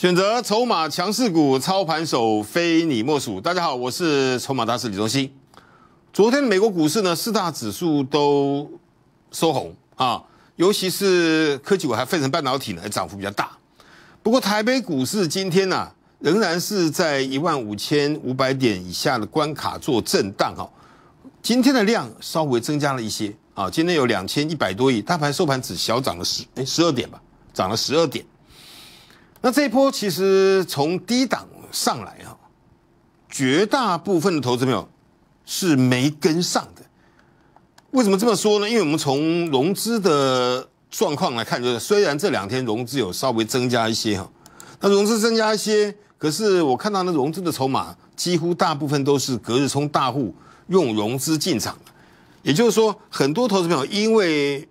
选择筹码强势股，操盘手非你莫属。大家好，我是筹码大师李忠鑫。昨天美国股市呢，四大指数都收红啊，尤其是科技股，还费成半导体呢涨幅比较大。不过台北股市今天呢，仍然是在一万五千五百点以下的关卡做震荡啊。今天的量稍微增加了一些啊，今天有两千一百多亿。大盘收盘指小涨了十哎十二点吧，涨了十二点。那这一波其实从低档上来啊，绝大部分的投资朋友是没跟上的。为什么这么说呢？因为我们从融资的状况来看，就是虽然这两天融资有稍微增加一些哈，那融资增加一些，可是我看到那融资的筹码几乎大部分都是隔日从大户用融资进场的。也就是说，很多投资朋友因为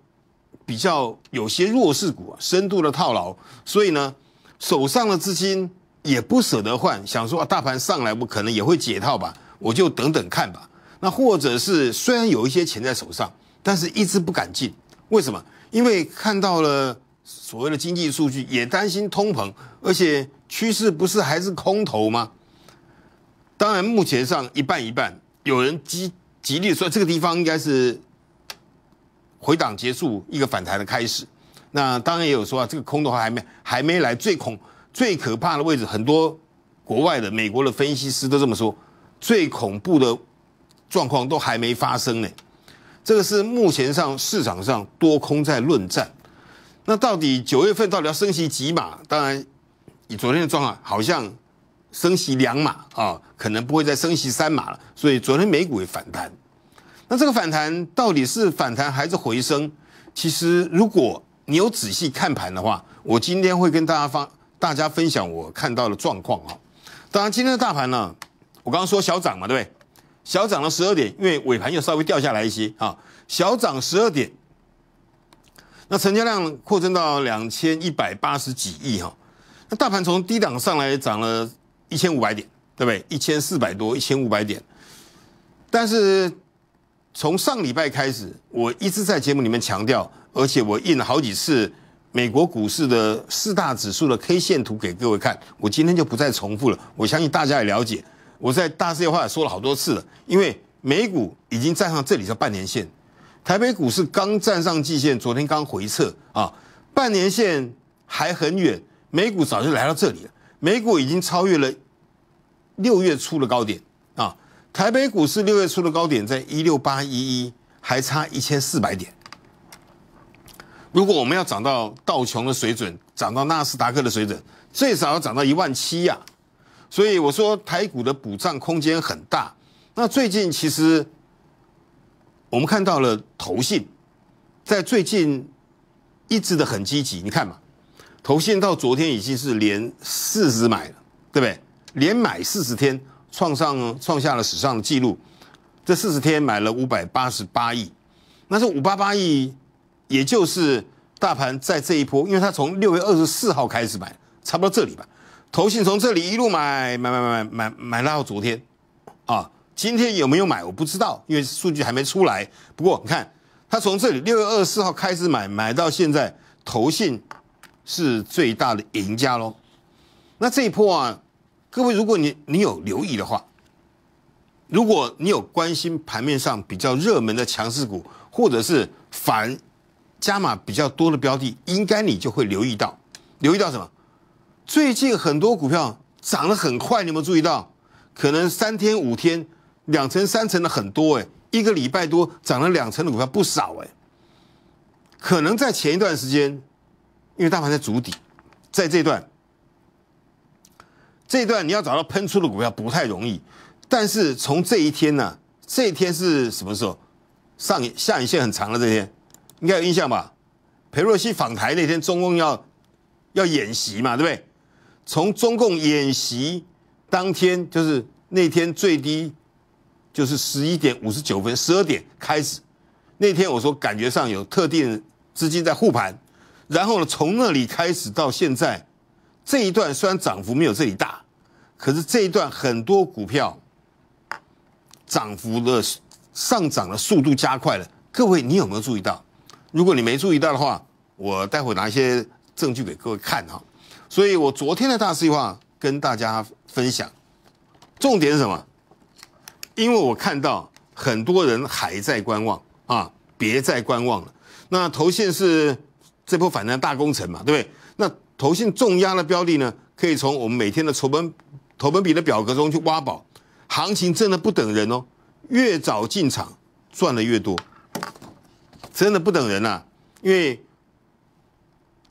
比较有些弱势股啊，深度的套牢，所以呢。手上的资金也不舍得换，想说大盘上来我可能也会解套吧，我就等等看吧。那或者是虽然有一些钱在手上，但是一直不敢进，为什么？因为看到了所谓的经济数据，也担心通膨，而且趋势不是还是空头吗？当然，目前上一半一半，有人极极力说这个地方应该是回档结束，一个反弹的开始。那当然也有说啊，这个空的话还没还没来最恐最可怕的位置，很多国外的美国的分析师都这么说，最恐怖的状况都还没发生呢。这个是目前上市场上多空在论战。那到底九月份到底要升息几码？当然，以昨天的状况好像升息两码啊，可能不会再升息三码了。所以昨天美股也反弹。那这个反弹到底是反弹还是回升？其实如果。你有仔细看盘的话，我今天会跟大家发大家分享我看到的状况啊。当然，今天的大盘呢，我刚刚说小涨嘛，对不对？小涨了十二点，因为尾盘又稍微掉下来一些啊。小涨十二点，那成交量扩增到两千一百八十几亿哈。那大盘从低档上来涨了一千五百点，对不对？一千四百多，一千五百点。但是从上礼拜开始，我一直在节目里面强调。而且我印了好几次美国股市的四大指数的 K 线图给各位看，我今天就不再重复了。我相信大家也了解，我在大世界话也说了好多次了。因为美股已经站上这里叫半年线，台北股市刚站上季线，昨天刚回撤啊，半年线还很远，美股早就来到这里了。美股已经超越了六月初的高点啊，台北股市六月初的高点在一六八一一，还差一千四百点。如果我们要涨到道琼的水准，涨到纳斯达克的水准，最少要涨到一万七呀。所以我说台股的补涨空间很大。那最近其实我们看到了投信在最近一直的很积极，你看嘛，投信到昨天已经是连四十买了，对不对？连买四十天，创上创下了史上的记录。这四十天买了五百八十八亿，那是五八八亿。也就是大盘在这一波，因为它从六月二十四号开始买，差不多这里吧。投信从这里一路买买买买买买，买到昨天，啊，今天有没有买我不知道，因为数据还没出来。不过你看，它从这里六月二十四号开始买，买到现在，投信是最大的赢家喽。那这一波啊，各位如果你你有留意的话，如果你有关心盘面上比较热门的强势股，或者是反。加码比较多的标的，应该你就会留意到，留意到什么？最近很多股票涨得很快，你有没有注意到？可能三天五天，两成三成的很多哎，一个礼拜多涨了两成的股票不少哎。可能在前一段时间，因为大盘在筑底，在这段，这段你要找到喷出的股票不太容易，但是从这一天呢，这一天是什么时候？上下影线很长的这一天。应该有印象吧？裴若曦访台那天，中共要要演习嘛，对不对？从中共演习当天，就是那天最低，就是十一点五十九分，十二点开始。那天我说感觉上有特定资金在护盘，然后呢，从那里开始到现在，这一段虽然涨幅没有这里大，可是这一段很多股票涨幅的上涨的速度加快了。各位，你有没有注意到？如果你没注意到的话，我待会拿一些证据给各位看哈。所以我昨天的大计划跟大家分享，重点是什么？因为我看到很多人还在观望啊，别再观望了。那头线是这波反弹大工程嘛，对不对？那头线重压的标的呢，可以从我们每天的筹本投本比的表格中去挖宝。行情真的不等人哦，越早进场赚的越多。真的不等人呐，因为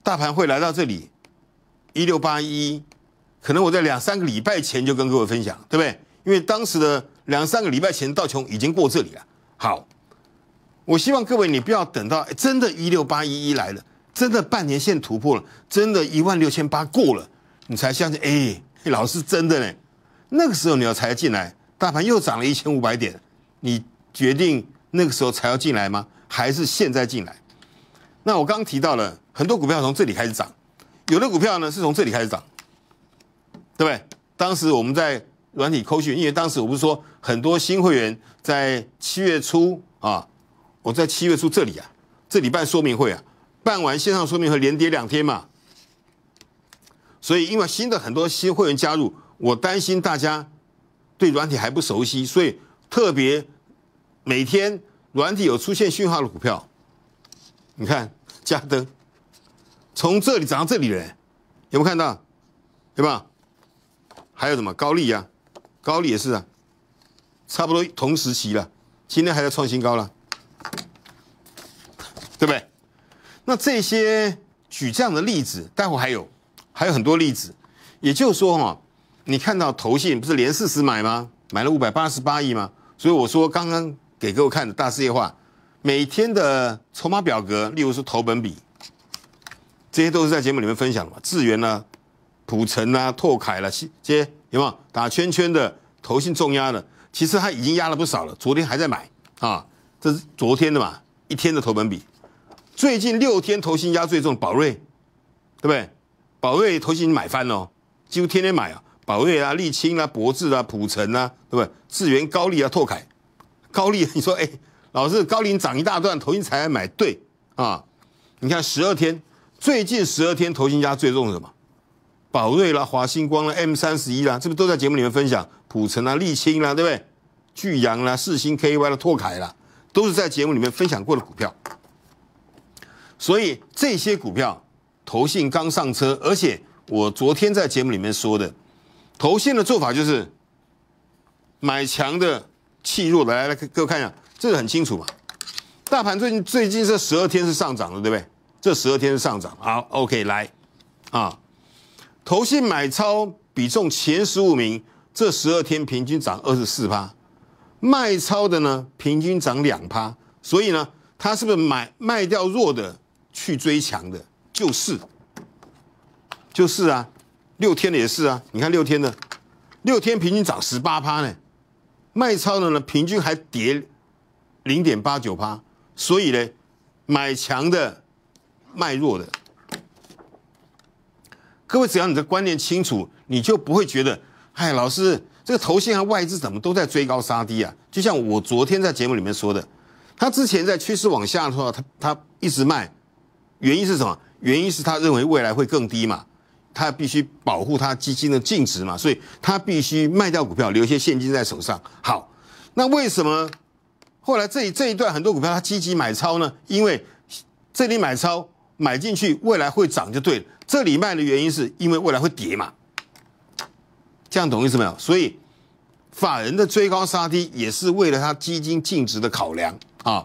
大盘会来到这里，一六八一，可能我在两三个礼拜前就跟各位分享，对不对？因为当时的两三个礼拜前，道琼已经过这里了。好，我希望各位你不要等到真的，一六八一一来了，真的半年线突破了，真的一万六千八过了，你才相信哎，老师真的呢，那个时候你要才进来，大盘又涨了一千五百点，你决定那个时候才要进来吗？还是现在进来？那我刚刚提到了很多股票从这里开始涨，有的股票呢是从这里开始涨，对不对？当时我们在软体扣序，因为当时我不是说很多新会员在七月初啊，我在七月初这里啊，这里办说明会啊，办完线上说明会连跌两天嘛，所以因为新的很多新会员加入，我担心大家对软体还不熟悉，所以特别每天。软体有出现讯号的股票，你看嘉登，从这里涨到这里来，有没有看到？对吧？还有什么高利呀？高利也是啊，差不多同时期了，今天还在创新高了，对不对？那这些举这样的例子，待会还有，还有很多例子。也就是说哈，你看到投信不是连四十买吗？买了五百八十八亿吗？所以我说刚刚。给各位看的大事业化，每天的筹码表格，例如说投本比，这些都是在节目里面分享的嘛？智源啊、普成啊，拓凯了，这些有没有打圈圈的投信重压的？其实他已经压了不少了，昨天还在买啊，这是昨天的嘛？一天的投本比，最近六天投信压最重，宝瑞对不对？宝瑞投信买翻哦，几乎天天买啊，宝瑞啊，沥青啊，博智啊，普成啊，对不对？智源高丽啊，拓凯。高利，你说哎，老师，高龄涨一大段，投信才来买，对啊？你看十二天，最近十二天，投信家最重什么？宝瑞啦、华星光啦、M 三十一啦，是不是都在节目里面分享？普成啦、沥青啦，对不对？巨阳啦、四星 KY 的拓凯啦，都是在节目里面分享过的股票。所以这些股票，投信刚上车，而且我昨天在节目里面说的，投信的做法就是买强的。气弱的来来，各位看一下，这个很清楚嘛？大盘最近最近这十二天是上涨的，对不对？这十二天是上涨。好，OK，来，啊，头信买超比重前十五名，这十二天平均涨二十四趴，卖超的呢平均涨两趴，所以呢，它是不是买卖掉弱的去追强的？就是，就是啊，六天的也是啊，你看六天的，六天平均涨十八趴呢。卖超的呢，平均还跌零点八九趴，所以呢，买强的，卖弱的。各位，只要你的观念清楚，你就不会觉得，嗨，老师，这个头线和外资怎么都在追高杀低啊？就像我昨天在节目里面说的，他之前在趋势往下的话，他他一直卖，原因是什么？原因是他认为未来会更低嘛。他必须保护他基金的净值嘛，所以他必须卖掉股票，留一些现金在手上。好，那为什么后来这一这一段很多股票他积极买超呢？因为这里买超买进去未来会涨就对了。这里卖的原因是因为未来会跌嘛，这样懂意思没有？所以法人的追高杀低也是为了他基金净值的考量啊，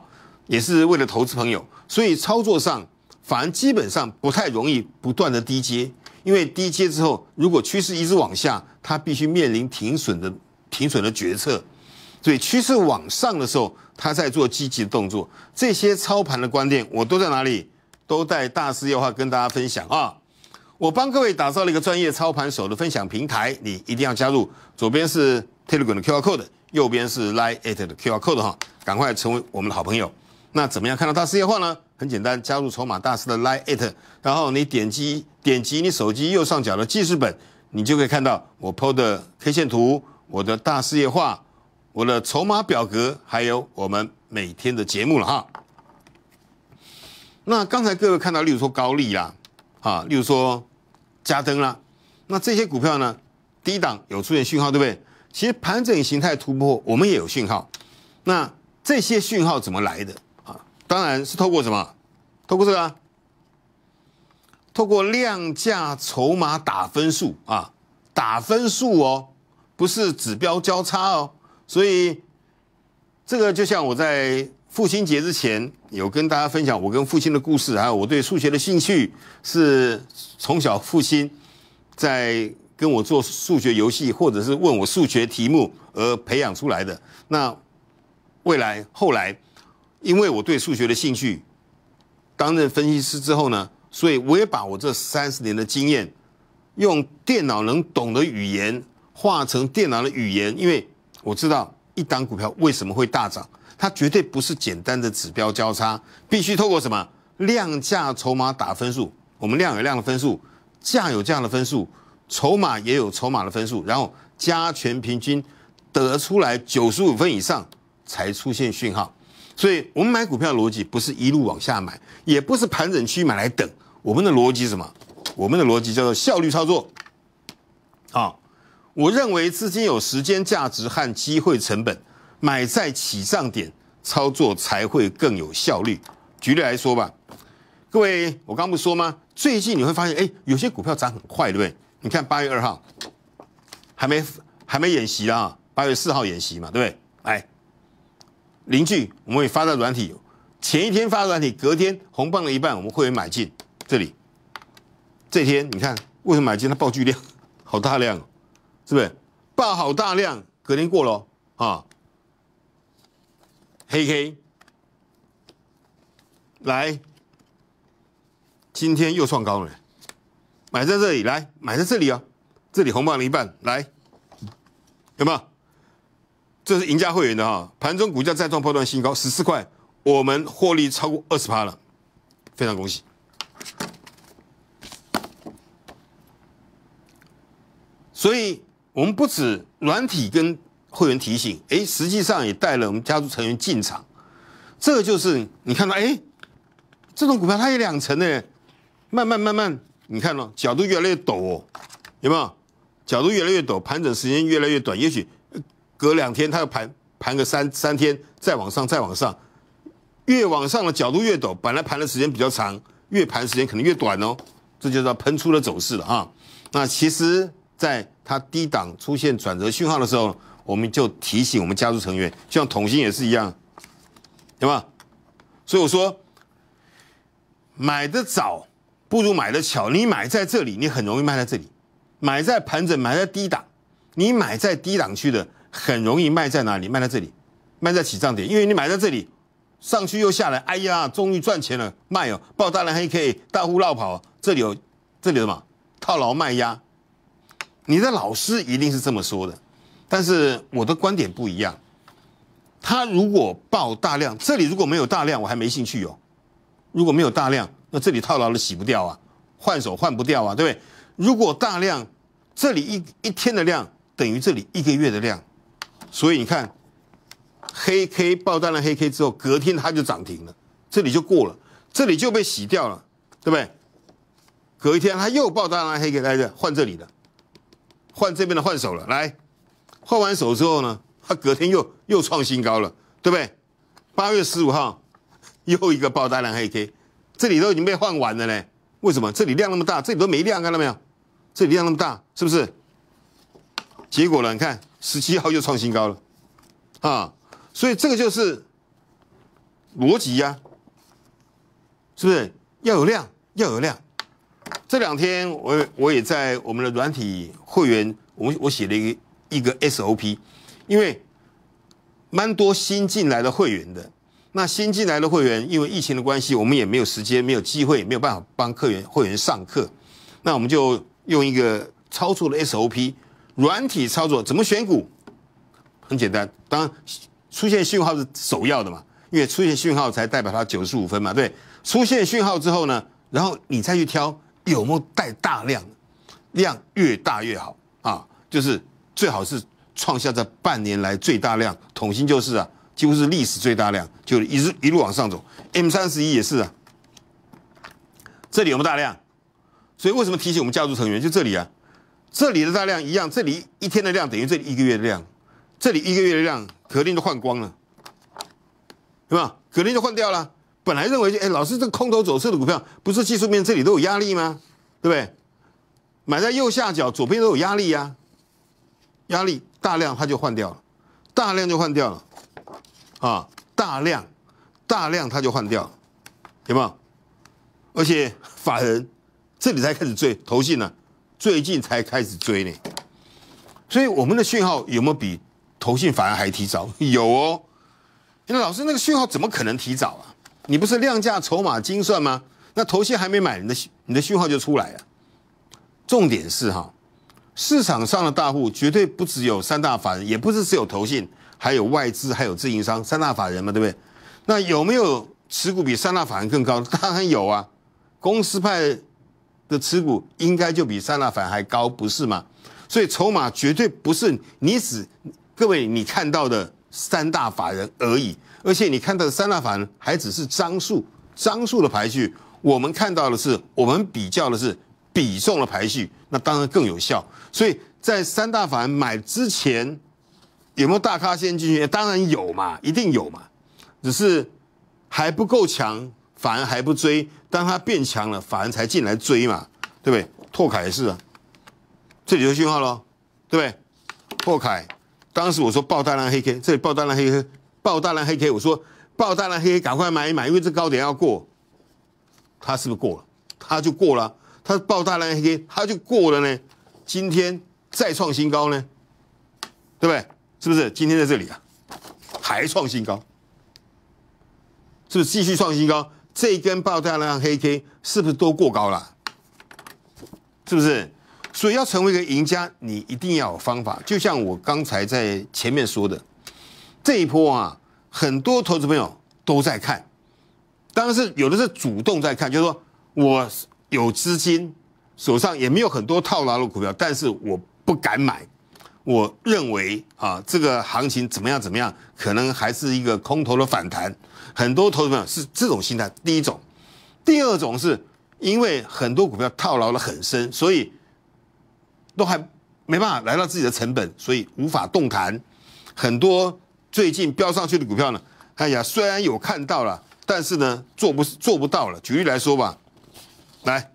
也是为了投资朋友，所以操作上反而基本上不太容易不断的低接。因为低阶之后，如果趋势一直往下，它必须面临停损的停损的决策。所以趋势往上的时候，它在做积极的动作。这些操盘的观点，我都在哪里？都在大师夜话跟大家分享啊！我帮各位打造了一个专业操盘手的分享平台，你一定要加入。左边是 Telegram 的 Q R code，右边是 Line at 的 Q R code 哈，赶快成为我们的好朋友。那怎么样看到大师夜话呢？很简单，加入“筹码大师”的 liat，e 然后你点击点击你手机右上角的记事本，你就可以看到我抛的 K 线图、我的大事业化、我的筹码表格，还有我们每天的节目了哈。那刚才各位看到，例如说高利啦，啊，例如说加登啦，那这些股票呢，低档有出现讯号，对不对？其实盘整形态突破，我们也有讯号。那这些讯号怎么来的？当然是透过什么？透过这个，透过量价筹码打分数啊，打分数哦，不是指标交叉哦。所以这个就像我在父亲节之前有跟大家分享我跟父亲的故事，还有我对数学的兴趣是从小父亲在跟我做数学游戏，或者是问我数学题目而培养出来的。那未来后来。因为我对数学的兴趣，担任分析师之后呢，所以我也把我这三十年的经验，用电脑能懂的语言化成电脑的语言。因为我知道一档股票为什么会大涨，它绝对不是简单的指标交叉，必须透过什么量价筹码打分数。我们量有量的分数，价有价的分数，筹码也有筹码的分数，然后加权平均得出来九十五分以上才出现讯号。所以我们买股票的逻辑不是一路往下买，也不是盘整区买来等。我们的逻辑什么？我们的逻辑叫做效率操作。好，我认为资金有时间价值和机会成本，买在起涨点操作才会更有效率。举例来说吧，各位，我刚不说吗？最近你会发现，哎，有些股票涨很快，对不对？你看八月二号还没还没演习啦，八月四号演习嘛，对不对？邻居，我们会发到软体，前一天发的软体，隔天红棒的一半，我们会买进这里。这天你看，为什么买进它爆巨量，好大量，是不是爆好大量？隔天过了啊，嘿嘿，来，今天又创高了，买在这里，来买在这里啊，这里红棒的一半，来，有没有？这是赢家会员的哈，盘中股价再创破断新高十四块，我们获利超过二十趴了，非常恭喜！所以，我们不止软体跟会员提醒，哎，实际上也带了我们家族成员进场。这就是你看到，哎，这种股票它有两层呢，慢慢慢慢，你看到角度越来越陡哦，有没有？角度越来越陡，盘整时间越来越短，也许。隔两天，它要盘盘个三三天，再往上，再往上，越往上的角度越陡。本来盘的时间比较长，越盘时间可能越短哦。这就叫喷出的走势了哈。那其实，在它低档出现转折讯号的时候，我们就提醒我们家族成员，像统信也是一样，对吧？所以我说，买的早不如买的巧。你买在这里，你很容易卖在这里；买在盘整，买在低档，你买在低档区的。很容易卖在哪里？卖在这里，卖在起涨点，因为你买在这里，上去又下来，哎呀，终于赚钱了，卖哦，报大量还可以，大户绕跑，这里有，这里什么套牢卖压？你的老师一定是这么说的，但是我的观点不一样。他如果报大量，这里如果没有大量，我还没兴趣哦。如果没有大量，那这里套牢了洗不掉啊，换手换不掉啊，对不对？如果大量，这里一一天的量等于这里一个月的量。所以你看，黑 K 爆单了，黑 K 之后隔天它就涨停了，这里就过了，这里就被洗掉了，对不对？隔一天它又爆单了黑 K 来这换这里的，换这边的换手了，来，换完手之后呢，它隔天又又创新高了，对不对？八月十五号，又一个爆单了黑 K，这里都已经被换完了嘞，为什么？这里量那么大，这里都没量，看到没有？这里量那么大，是不是？结果呢？你看。十七号又创新高了，啊，所以这个就是逻辑呀，是不是？要有量，要有量。这两天我我也在我们的软体会员，我我写了一个一个 SOP，因为蛮多新进来的会员的。那新进来的会员，因为疫情的关系，我们也没有时间，没有机会，没有办法帮客员会员上课。那我们就用一个操作的 SOP。软体操作怎么选股？很简单，当出现讯号是首要的嘛，因为出现讯号才代表它九十五分嘛，对？出现讯号之后呢，然后你再去挑有没有带大量，量越大越好啊，就是最好是创下这半年来最大量，统信就是啊，几乎是历史最大量，就一直一路往上走，M 三十一也是啊，这里有没有大量？所以为什么提醒我们家族成员就这里啊？这里的大量一样，这里一天的量等于这里一个月的量，这里一个月的量，格林都换光了，对吧？格林就换掉了。本来认为，哎，老师，这空头走势的股票，不是技术面这里都有压力吗？对不对？买在右下角左边都有压力呀，压力大量它就换掉了，大量就换掉了，啊，大量，大量它就换掉了，有没有？而且法人这里才开始追投信了。最近才开始追呢，所以我们的讯号有没有比投信反而还提早？有哦。那老师，那个讯号怎么可能提早啊？你不是量价筹码精算吗？那头信还没买，你的你的讯号就出来了。重点是哈，市场上的大户绝对不只有三大法人，也不是只有投信，还有外资，还有自营商，三大法人嘛，对不对？那有没有持股比三大法人更高当然有啊，公司派。的持股应该就比三大法还高，不是吗？所以筹码绝对不是你只各位你看到的三大法人而已，而且你看到的三大法人还只是张数，张数的排序，我们看到的是我们比较的是比重的排序，那当然更有效。所以在三大法人买之前，有没有大咖先进去？当然有嘛，一定有嘛，只是还不够强。反而还不追，当他变强了，反而才进来追嘛，对不对？拓凯也是啊，这里就信号喽，对不对？拓凯，当时我说爆大量黑 K，这里爆大量黑 K，爆大量黑 K，我说爆大量黑，赶快买一买，因为这高点要过，它是不是过了？它就过了，它爆大量黑 K，它就过了呢？今天再创新高呢？对不对？是不是？今天在这里啊，还创新高，是不是继续创新高？这一根爆掉量黑 K 是不是都过高了？是不是？所以要成为一个赢家，你一定要有方法。就像我刚才在前面说的，这一波啊，很多投资朋友都在看，当然是有的是主动在看，就是说我有资金，手上也没有很多套牢的股票，但是我不敢买。我认为啊，这个行情怎么样怎么样，可能还是一个空头的反弹。很多投资朋友是这种心态。第一种，第二种是因为很多股票套牢了很深，所以都还没办法来到自己的成本，所以无法动弹。很多最近飙上去的股票呢，哎呀，虽然有看到了，但是呢，做不做不到了。举例来说吧，来。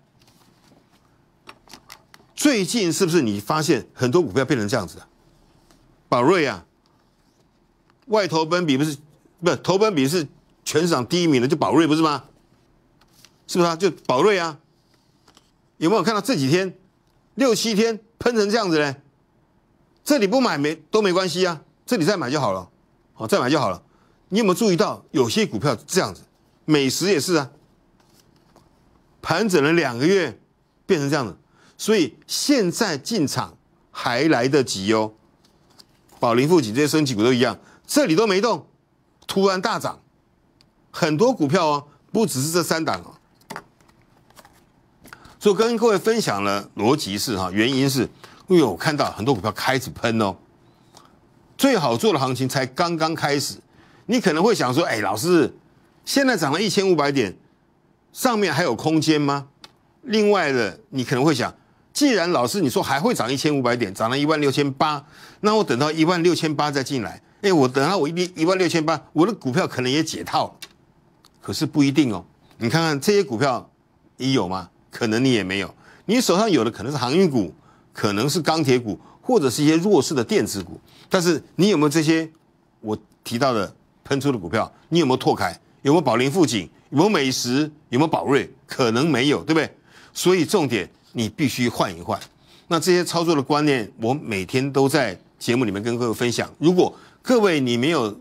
最近是不是你发现很多股票变成这样子？宝瑞啊，外投本比不是不是投本比是全市场第一名的，就宝瑞不是吗？是不是啊？就宝瑞啊？有没有看到这几天六七天喷成这样子呢？这里不买没都没关系啊，这里再买就好了，好再买就好了。你有没有注意到有些股票这样子？美食也是啊，盘整了两个月变成这样子。所以现在进场还来得及哦，宝林、富锦这些升级股都一样，这里都没动，突然大涨，很多股票哦，不只是这三档哦。所以跟各位分享了逻辑是哈，原因是因为我看到很多股票开始喷哦，最好做的行情才刚刚开始，你可能会想说，哎，老师，现在涨了一千五百点，上面还有空间吗？另外的，你可能会想。既然老师你说还会涨一千五百点，涨了一万六千八，那我等到一万六千八再进来。哎，我等到我一一万六千八，我的股票可能也解套，可是不一定哦。你看看这些股票，你有吗？可能你也没有。你手上有的可能是航运股，可能是钢铁股，或者是一些弱势的电子股。但是你有没有这些我提到的喷出的股票？你有没有拓开？有没有宝林富锦？有没有美食？有没有宝瑞？可能没有，对不对？所以重点。你必须换一换，那这些操作的观念，我每天都在节目里面跟各位分享。如果各位你没有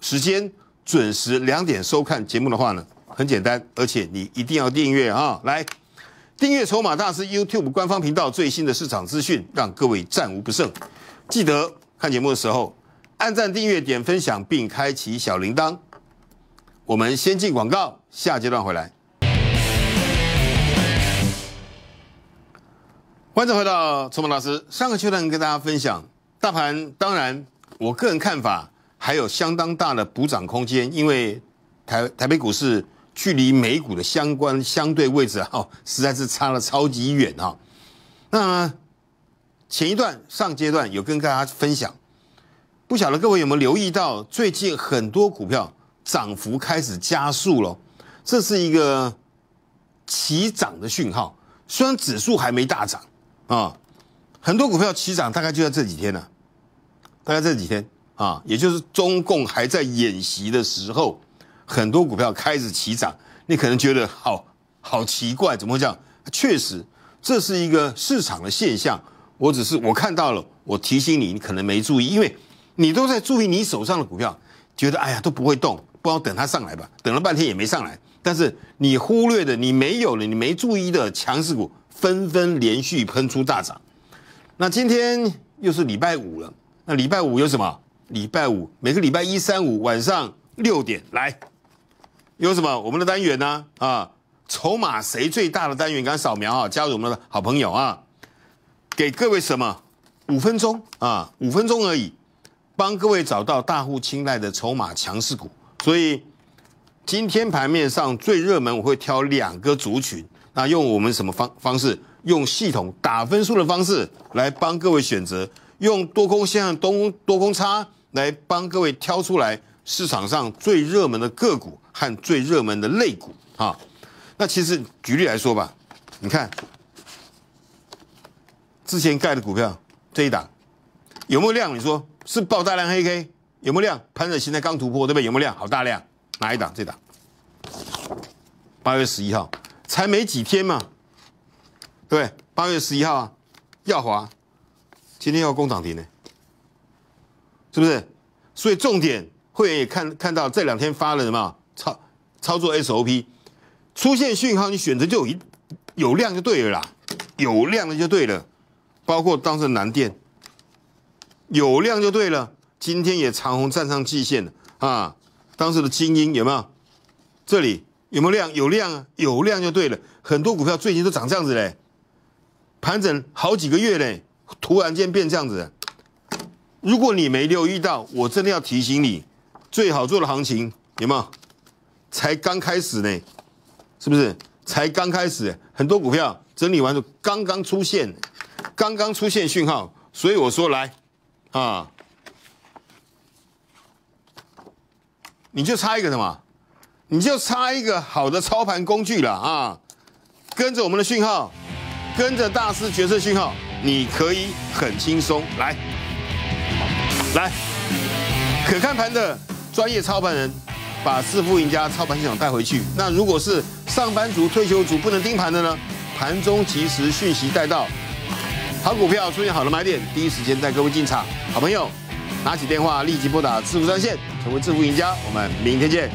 时间准时两点收看节目的话呢，很简单，而且你一定要订阅啊！来订阅“筹码大师 ”YouTube 官方频道最新的市场资讯，让各位战无不胜。记得看节目的时候按赞、订阅、点分享，并开启小铃铛。我们先进广告，下阶段回来。欢迎回到卓木老师。上个阶段跟大家分享，大盘当然我个人看法还有相当大的补涨空间，因为台台北股市距离美股的相关相对位置哈，实在是差了超级远哈。那前一段上阶段有跟大家分享，不晓得各位有没有留意到，最近很多股票涨幅开始加速了，这是一个起涨的讯号，虽然指数还没大涨。啊，很多股票起涨，大概就在这几天呢。大概这几天啊，也就是中共还在演习的时候，很多股票开始起涨。你可能觉得好好奇怪，怎么会这样？确实，这是一个市场的现象。我只是我看到了，我提醒你，你可能没注意，因为你都在注意你手上的股票，觉得哎呀都不会动，不知道等它上来吧，等了半天也没上来。但是你忽略的，你没有了，你没注意的强势股纷纷连续喷出大涨。那今天又是礼拜五了，那礼拜五有什么？礼拜五每个礼拜一、三、五晚上六点来有什么？我们的单元呢？啊，筹码谁最大的单元？赶快扫描啊，加入我们的好朋友啊，给各位什么？五分钟啊，五分钟而已，帮各位找到大户青睐的筹码强势股，所以。今天盘面上最热门，我会挑两个族群，那用我们什么方方式？用系统打分数的方式来帮各位选择，用多空线和多多空差来帮各位挑出来市场上最热门的个股和最热门的类股。哈，那其实举例来说吧，你看之前盖的股票这一档有没有量？你说是爆大量黑 K 有没有量？盘的现在刚突破对不对？有没有量？好大量。哪一档？这档，八月十一号，才没几天嘛，对，八月十一号啊，耀华，今天要攻涨停呢，是不是？所以重点，会员也看看到这两天发了什么操操作 SOP，出现讯号，你选择就一有量就对了啦，有量了就对了，包括当时南电，有量就对了，今天也长虹站上季线了啊。当时的精英有没有？这里有没有量？有量啊，有量就对了。很多股票最近都涨这样子嘞，盘整好几个月嘞，突然间变这样子。如果你没留意到，我真的要提醒你，最好做的行情有没有？才刚开始呢，是不是？才刚开始，很多股票整理完就刚刚出现，刚刚出现讯号，所以我说来，啊。你就差一个什么？你就差一个好的操盘工具了啊！跟着我们的讯号，跟着大师决策讯号，你可以很轻松来。来，可看盘的专业操盘人，把四富赢家操盘系统带回去。那如果是上班族、退休族不能盯盘的呢？盘中及时讯息带到，好股票出现好的买点，第一时间带各位进场。好朋友。拿起电话，立即拨打自付专线，成为自付赢家。我们明天见。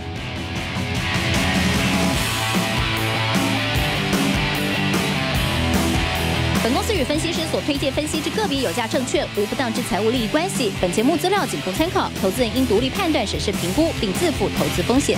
本公司与分析师所推荐分析之个别有价证券无不当之财务利益关系。本节目资料仅供参考，投资人应独立判断、审视评估，并自负投资风险。